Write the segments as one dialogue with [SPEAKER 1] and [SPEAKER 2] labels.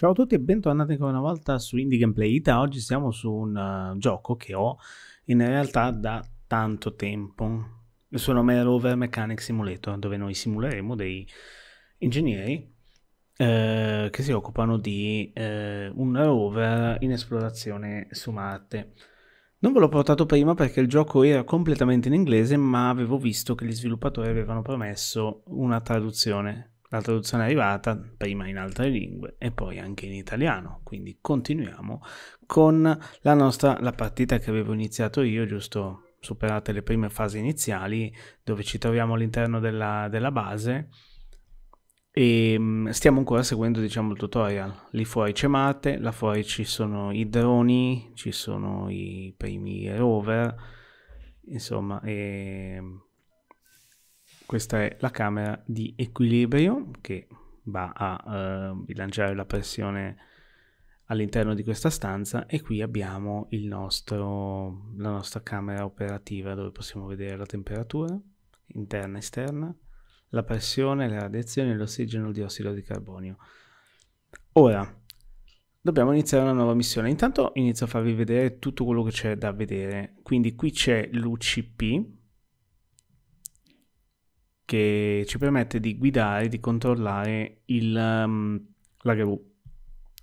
[SPEAKER 1] Ciao a tutti e bentornati ancora una volta su Indie Gameplay Ita. Oggi siamo su un uh, gioco che ho in realtà da tanto tempo. Il suo nome è Rover Mechanic Simulator, dove noi simuleremo dei ingegneri eh, che si occupano di eh, un rover in esplorazione su Marte. Non ve l'ho portato prima perché il gioco era completamente in inglese, ma avevo visto che gli sviluppatori avevano promesso una traduzione la traduzione è arrivata prima in altre lingue e poi anche in italiano, quindi continuiamo con la nostra la partita che avevo iniziato io, giusto superate le prime fasi iniziali, dove ci troviamo all'interno della, della base e ehm, stiamo ancora seguendo diciamo il tutorial lì fuori c'è Marte là fuori ci sono i droni ci sono i primi rover insomma e ehm, questa è la camera di equilibrio che va a eh, bilanciare la pressione all'interno di questa stanza e qui abbiamo nostro, la nostra camera operativa dove possiamo vedere la temperatura interna e esterna, la pressione, le radiazioni, l'ossigeno e il diossido di carbonio. Ora, dobbiamo iniziare una nuova missione. Intanto inizio a farvi vedere tutto quello che c'è da vedere. Quindi qui c'è l'UCP, che ci permette di guidare, di controllare il, um, la gru.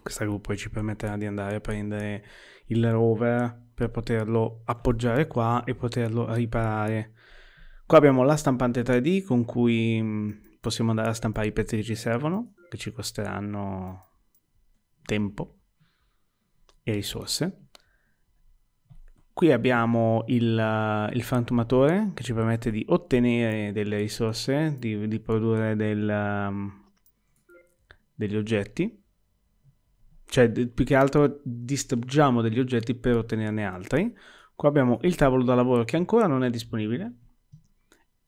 [SPEAKER 1] Questa gru poi ci permetterà di andare a prendere il rover per poterlo appoggiare qua e poterlo riparare. Qua abbiamo la stampante 3D con cui mm, possiamo andare a stampare i pezzi che ci servono, che ci costeranno tempo e risorse. Qui abbiamo il, eh, il, frantumatore che ci permette di ottenere delle risorse, di, di produrre del, ehm, degli oggetti. Cioè, più che altro distruggiamo degli oggetti per ottenerne altri. Qua abbiamo il tavolo da lavoro che ancora non è disponibile.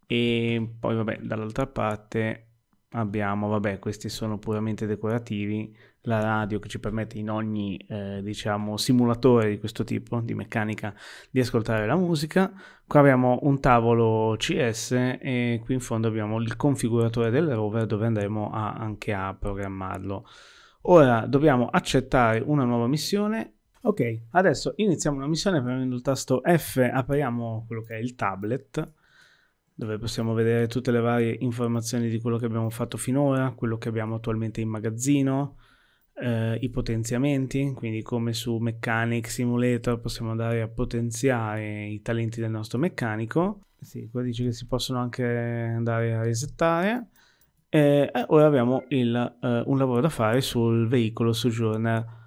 [SPEAKER 1] E poi, vabbè, dall'altra parte abbiamo, vabbè, questi sono puramente decorativi la radio che ci permette in ogni eh, diciamo simulatore di questo tipo di meccanica di ascoltare la musica qua abbiamo un tavolo CS e qui in fondo abbiamo il configuratore del rover dove andremo a, anche a programmarlo ora dobbiamo accettare una nuova missione ok adesso iniziamo la missione premendo il tasto F apriamo quello che è il tablet dove possiamo vedere tutte le varie informazioni di quello che abbiamo fatto finora, quello che abbiamo attualmente in magazzino, eh, i potenziamenti, quindi come su Mechanic Simulator possiamo andare a potenziare i talenti del nostro meccanico. Sì, qua dice che si possono anche andare a resettare. E eh, ora abbiamo il, eh, un lavoro da fare sul veicolo Sojourner.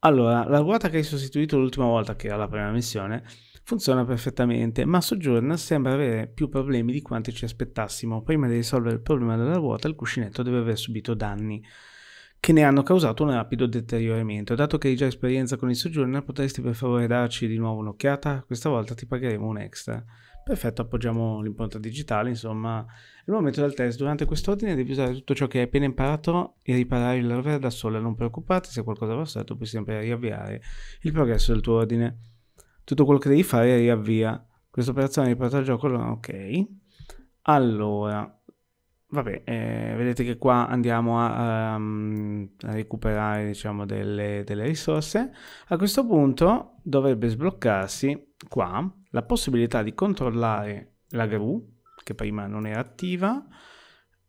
[SPEAKER 1] Allora, la ruota che hai sostituito l'ultima volta, che era la prima missione, funziona perfettamente, ma Sojourner sembra avere più problemi di quanti ci aspettassimo. Prima di risolvere il problema della ruota, il cuscinetto deve aver subito danni che ne hanno causato un rapido deterioramento. Dato che hai già esperienza con il soggiorno, potresti per favore darci di nuovo un'occhiata? Questa volta ti pagheremo un extra. Perfetto, appoggiamo l'impronta digitale, insomma, il momento del test. Durante quest'ordine devi usare tutto ciò che hai appena imparato e riparare il rover da sola. Non preoccuparti, se qualcosa va storto puoi sempre riavviare il progresso del tuo ordine. Tutto quello che devi fare è riavvia. Questa operazione riporta il gioco... Ok. Allora, Vabbè, eh, vedete che qua andiamo a, um, a recuperare diciamo, delle, delle, risorse. A questo punto dovrebbe sbloccarsi qua la possibilità di controllare la gru, che prima non era attiva,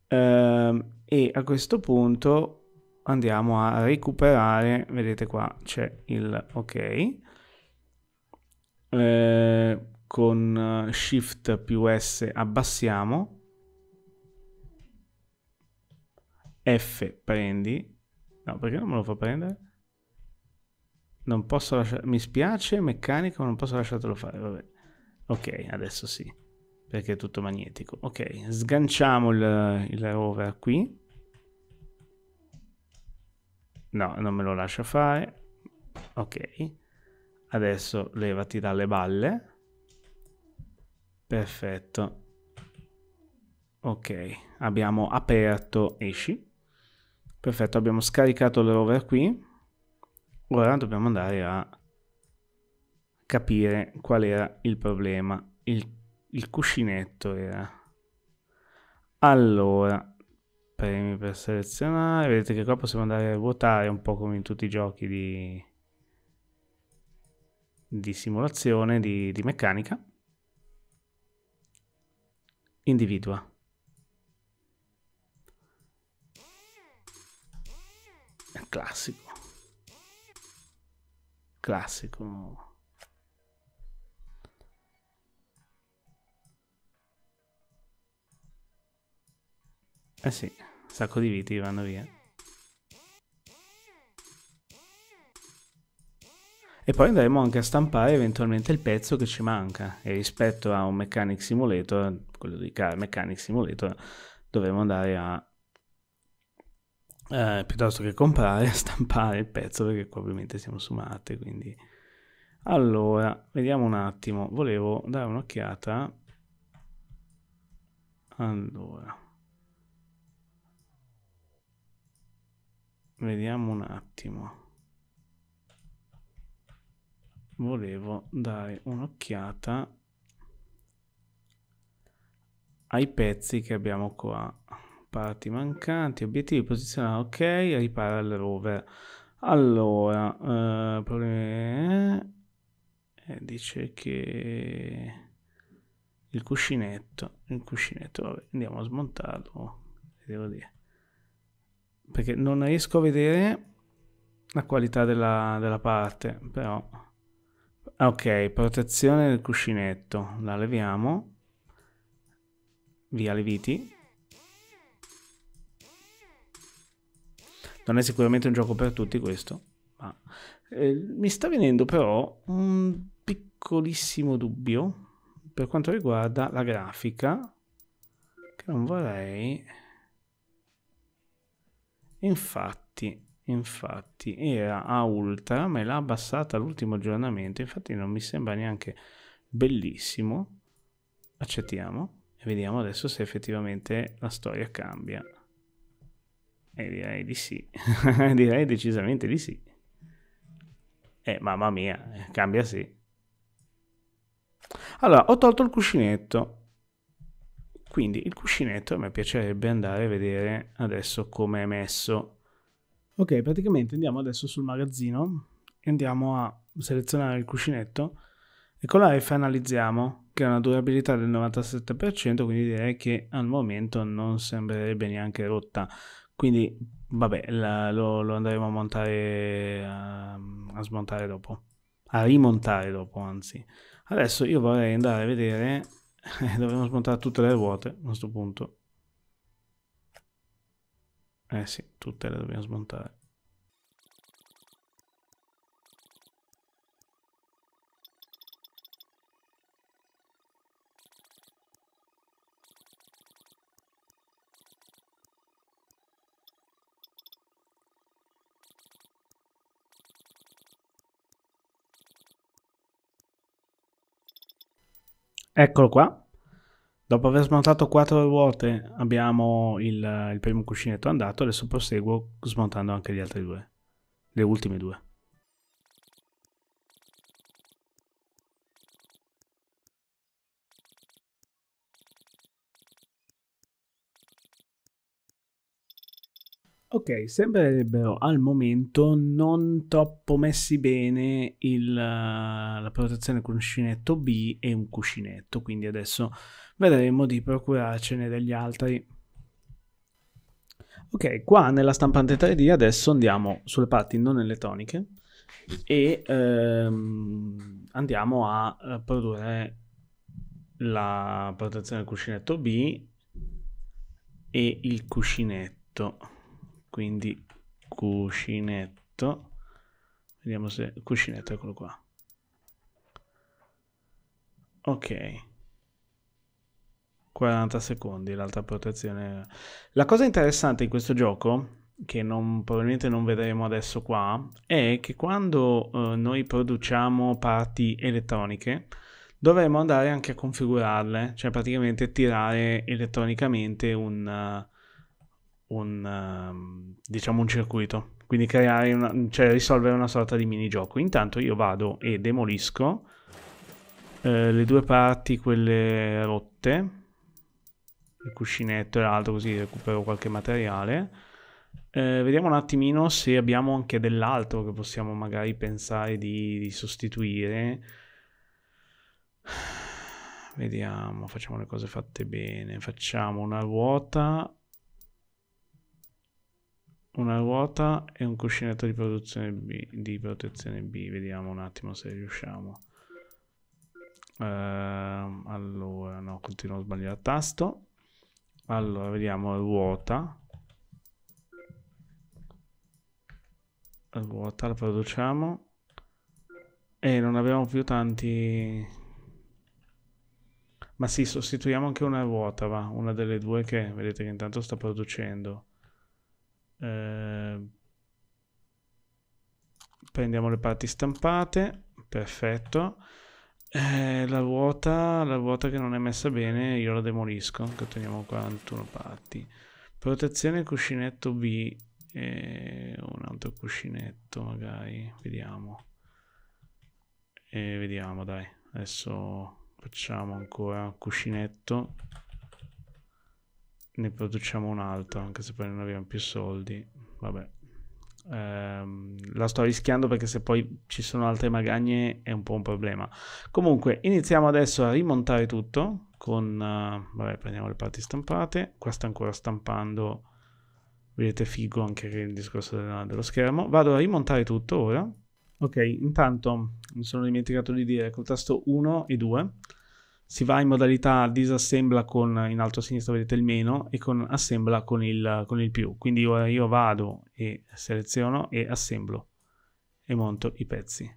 [SPEAKER 1] eh, e a questo punto andiamo a recuperare, vedete qua c'è il ok, eh, con eh, Shift più S abbassiamo F prendi. No, perché non me lo fa prendere? Non posso lasciare... Mi spiace, meccanico, non posso lasciartelo fare, vabbè. Ok, adesso sì, perché è tutto magnetico. Ok, sganciamo il, il rover qui. No, non me lo lascia fare. Ok. Adesso levati dalle balle. Perfetto. Ok, abbiamo aperto esci. Perfetto, abbiamo scaricato il rover qui. Ora dobbiamo andare a capire qual era il problema. Il, il cuscinetto era... Allora, premi per selezionare. Vedete che qua possiamo andare a ruotare un po' come in tutti i giochi di, di simulazione, di, di meccanica. Individua. classico. Classico. Eh sì, un sacco di viti vanno via. E poi andremo anche a stampare eventualmente il pezzo che ci manca. E rispetto a un Mechanic Simulator, quello di Car Mechanic Simulator, dovremo andare a eh, piuttosto che comprare, stampare il pezzo perché qua ovviamente siamo su Marte, quindi... Allora, vediamo un attimo, volevo dare un'occhiata. Allora. Vediamo un attimo. Volevo dare un'occhiata ai pezzi che abbiamo qua parti mancanti, obiettivi posizionati, ok, ripara il rover. Allora, eh, problemi... Eh, eh, dice che il cuscinetto, il cuscinetto, vabbè, andiamo a smontarlo, devo dire. Perché non riesco a vedere la qualità della, della parte, però... Ok, protezione del cuscinetto, la leviamo. Via leviti. non è sicuramente un gioco per tutti questo, ma eh, mi sta venendo però un piccolissimo dubbio per quanto riguarda la grafica, che non vorrei... Infatti, infatti era a ultra, me l'ha abbassata all'ultimo aggiornamento, infatti non mi sembra neanche bellissimo. Accettiamo e vediamo adesso se effettivamente la storia cambia. E eh, direi di sì, direi decisamente di sì. E eh, mamma mia, eh, cambia sì. Allora, ho tolto il cuscinetto. Quindi il cuscinetto a me piacerebbe andare a vedere adesso come è messo. Ok, praticamente andiamo adesso sul magazzino e andiamo a selezionare il cuscinetto ecco e con la F analizziamo che ha una durabilità del 97%, quindi direi che al momento non sembrerebbe neanche rotta. Quindi, vabbè, la, lo, lo, andremo a montare, a, ehm, a smontare dopo, a rimontare dopo, anzi. Adesso io vorrei andare a vedere, dovremmo smontare tutte le ruote a questo punto. Eh sì, tutte le dobbiamo smontare. Eccolo qua. Dopo aver smontato quattro ruote abbiamo il, il primo cuscinetto andato, adesso proseguo smontando anche gli altri due, le ultime due. Ok, sembrerebbero al momento non troppo messi bene il, eh, la protezione con un cuscinetto B e un cuscinetto, quindi adesso vedremo di procurarcene degli altri. Ok, qua nella stampante 3D adesso andiamo sulle parti non elettroniche e ehm, andiamo a eh, produrre la protezione cuscinetto B e il cuscinetto quindi cuscinetto vediamo se cuscinetto eccolo qua ok 40 secondi l'alta protezione la cosa interessante in questo gioco che non, probabilmente non vedremo adesso qua è che quando eh, noi produciamo parti elettroniche dovremo andare anche a configurarle cioè praticamente tirare elettronicamente un uh, un, ehm, diciamo un circuito, quindi creare una, cioè risolvere una sorta di minigioco. Intanto io vado e demolisco eh, le due parti, quelle rotte, il cuscinetto e l'altro così recupero qualche materiale. Eh, vediamo un attimino se abbiamo anche dell'altro che possiamo magari pensare di, di sostituire. Vediamo, facciamo le cose fatte bene. Facciamo una ruota una ruota e un cuscinetto di, B, di protezione B. Vediamo un attimo se riusciamo. Ehm, allora, no, continuo a sbagliare il tasto. Allora, vediamo ruota. Ruota la produciamo. E non abbiamo più tanti... Ma sì, sostituiamo anche una ruota, va. Una delle due che, vedete che intanto sta producendo. Ehm, prendiamo le parti stampate, perfetto. Eh, la ruota, la ruota che non è messa bene, io la demolisco, che otteniamo 41 parti. Protezione cuscinetto B e un altro cuscinetto magari, vediamo. E eh, vediamo dai, adesso facciamo ancora un cuscinetto ne produciamo un altro, anche se poi non abbiamo più soldi. Vabbè. Ehm, la sto rischiando perché se poi ci sono altre magagne è un po' un problema. Comunque, iniziamo adesso a rimontare tutto con... Uh, vabbè, prendiamo le parti stampate. Qua sta ancora stampando, vedete figo anche il discorso dello schermo. Vado a rimontare tutto ora. Ok, intanto mi sono dimenticato di dire col tasto 1 e 2 si va in modalità disassembla con in alto a sinistra vedete il meno e con assembla con il, con il più quindi io, io vado e seleziono e assemblo e monto i pezzi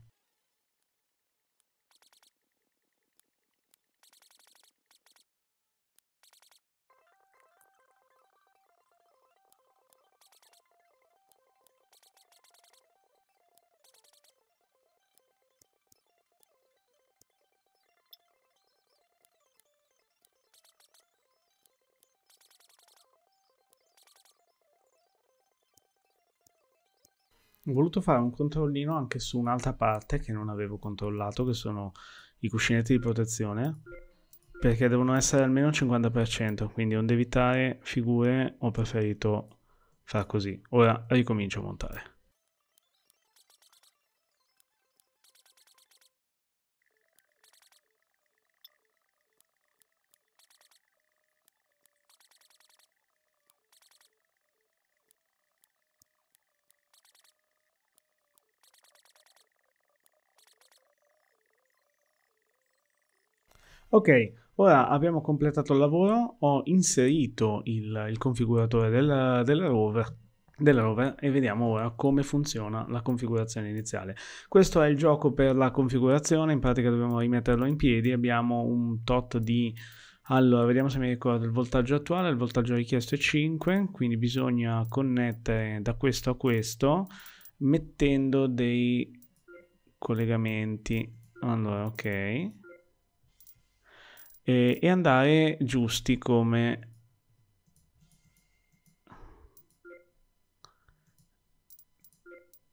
[SPEAKER 1] Ho voluto fare un controllino anche su un'altra parte che non avevo controllato, che sono i cuscinetti di protezione, perché devono essere almeno al 50%, quindi onde evitare figure ho preferito far così. Ora ricomincio a montare. Ok, ora abbiamo completato il lavoro, ho inserito il, il configuratore del, della rover della rover e vediamo ora come funziona la configurazione iniziale. Questo è il gioco per la configurazione, in pratica dobbiamo rimetterlo in piedi, abbiamo un tot di... Allora, vediamo se mi ricordo il voltaggio attuale, il voltaggio richiesto è 5, quindi bisogna connettere da questo a questo mettendo dei collegamenti. Allora, ok e, e andare giusti come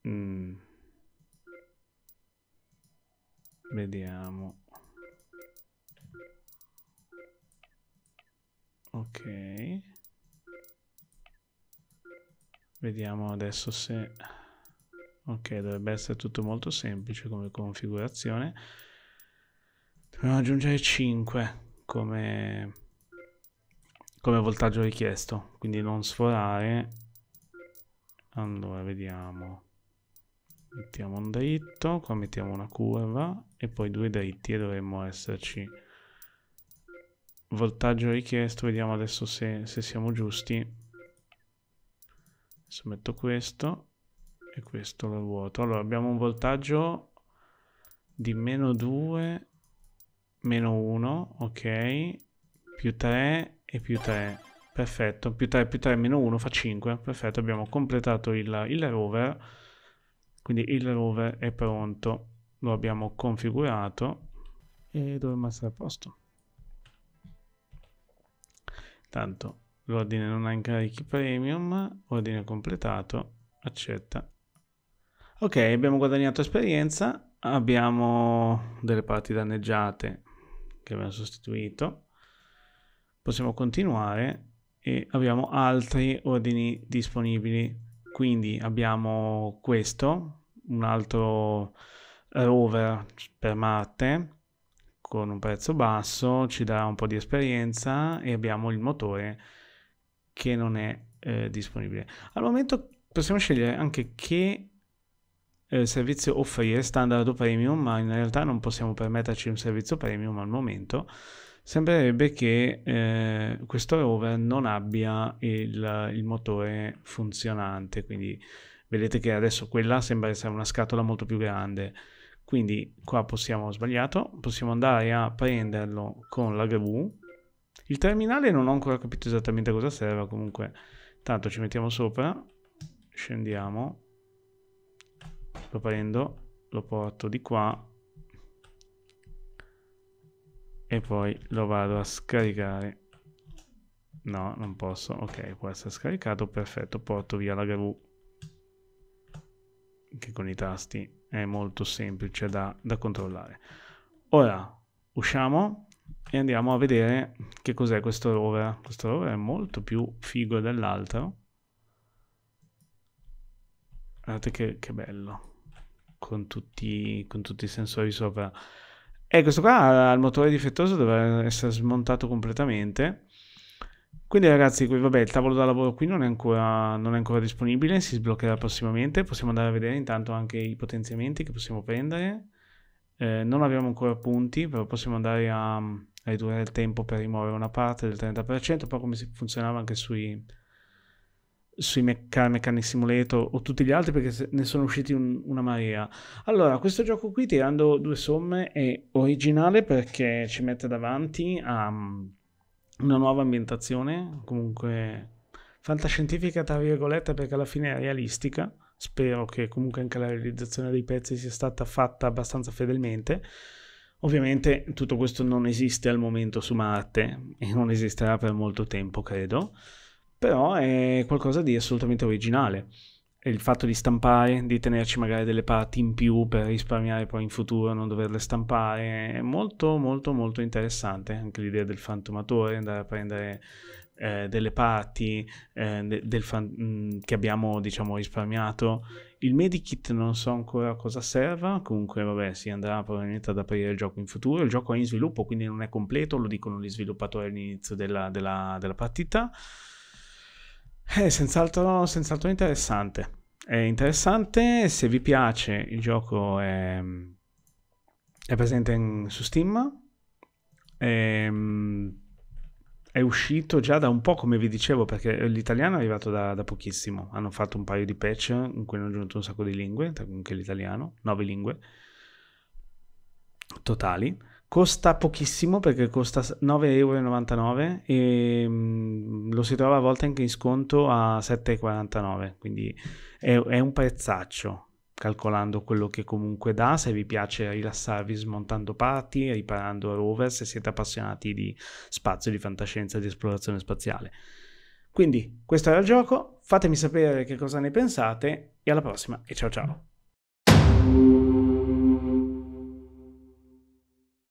[SPEAKER 1] Mm. Vediamo. Ok. Vediamo adesso se... Ok, dovrebbe essere tutto molto semplice come configurazione. Dobbiamo aggiungere 5 come, come voltaggio richiesto, quindi non sforare. Allora, vediamo. Mettiamo un dritto, qua mettiamo una curva e poi due dritti e dovremmo esserci. Voltaggio richiesto, vediamo adesso se, se siamo giusti. Adesso metto questo e questo lo vuoto. Allora abbiamo un voltaggio di meno 2 meno 1, ok, più 3 e più 3, perfetto, più 3 più 3 meno 1 fa 5, perfetto, abbiamo completato il, il rover, quindi il rover è pronto, lo abbiamo configurato e dovremmo essere a posto. Tanto l'ordine non ha incarichi premium, ordine completato, accetta. Ok, abbiamo guadagnato esperienza, abbiamo delle parti danneggiate che abbiamo sostituito. Possiamo continuare e abbiamo altri ordini disponibili. Quindi abbiamo questo, un altro rover per Marte con un prezzo basso, ci darà un po' di esperienza e abbiamo il motore che non è eh, disponibile. Al momento possiamo scegliere anche che eh, servizio offrire standard o premium, ma in realtà non possiamo permetterci un servizio premium al momento. Sembrerebbe che eh, questo rover non abbia il, il motore funzionante, quindi vedete che adesso quella sembra essere una scatola molto più grande quindi qua possiamo sbagliato possiamo andare a prenderlo con la gru il terminale non ho ancora capito esattamente cosa serve comunque tanto ci mettiamo sopra scendiamo lo prendo, lo porto di qua e poi lo vado a scaricare. No, non posso. Ok, può essere scaricato, perfetto. Porto via la gru che con i tasti è molto semplice da, da controllare. Ora usciamo e andiamo a vedere che cos'è questo rover. Questo rover è molto più figo dell'altro. Guardate che, che bello con tutti, con tutti i sensori sopra. E questo qua al motore difettoso dovrà essere smontato completamente. Quindi ragazzi, qui, vabbè, il tavolo da lavoro qui non è, ancora, non è ancora disponibile, si sbloccherà prossimamente. Possiamo andare a vedere intanto anche i potenziamenti che possiamo prendere. Eh, non abbiamo ancora punti, però possiamo andare a, a, ridurre il tempo per rimuovere una parte del 30%, poi come funzionava anche sui, sui Mecca, Mechanic Simulator o tutti gli altri perché ne sono usciti un, una marea. Allora, questo gioco qui, tirando due somme, è originale perché ci mette davanti a mm, una nuova ambientazione, comunque fantascientifica tra virgolette perché alla fine è realistica. Spero che comunque anche la realizzazione dei pezzi sia stata fatta abbastanza fedelmente. Ovviamente tutto questo non esiste al momento su Marte e non esisterà per molto tempo, credo però è qualcosa di assolutamente originale. il fatto di stampare, di tenerci magari delle parti in più per risparmiare poi in futuro, non doverle stampare, è molto molto molto interessante. Anche l'idea del fantomatore, andare a prendere eh, delle parti eh, del fan- mm, che abbiamo diciamo risparmiato. Il medikit non so ancora a cosa serva, comunque vabbè si andrà probabilmente ad aprire il gioco in futuro. Il gioco è in sviluppo quindi non è completo, lo dicono gli sviluppatori all'inizio della, della, della partita. È eh, senz'altro, senz'altro interessante. È interessante, se vi piace il gioco è, è presente in, su Steam, è, ehm, è, uscito già da un po' come vi dicevo perché l'italiano è arrivato da, da, pochissimo, hanno fatto un paio di patch in cui hanno aggiunto un sacco di lingue, anche l'italiano, nove lingue totali Costa pochissimo perché costa 9,99 euro e ehm, lo si trova a volte anche in sconto a 7,49€, quindi è, è, un prezzaccio calcolando quello che comunque dà, se vi piace rilassarvi smontando parti, riparando rover, se siete appassionati di spazio, di fantascienza, di esplorazione spaziale. Quindi questo era il gioco, fatemi sapere che cosa ne pensate e alla prossima e ciao ciao!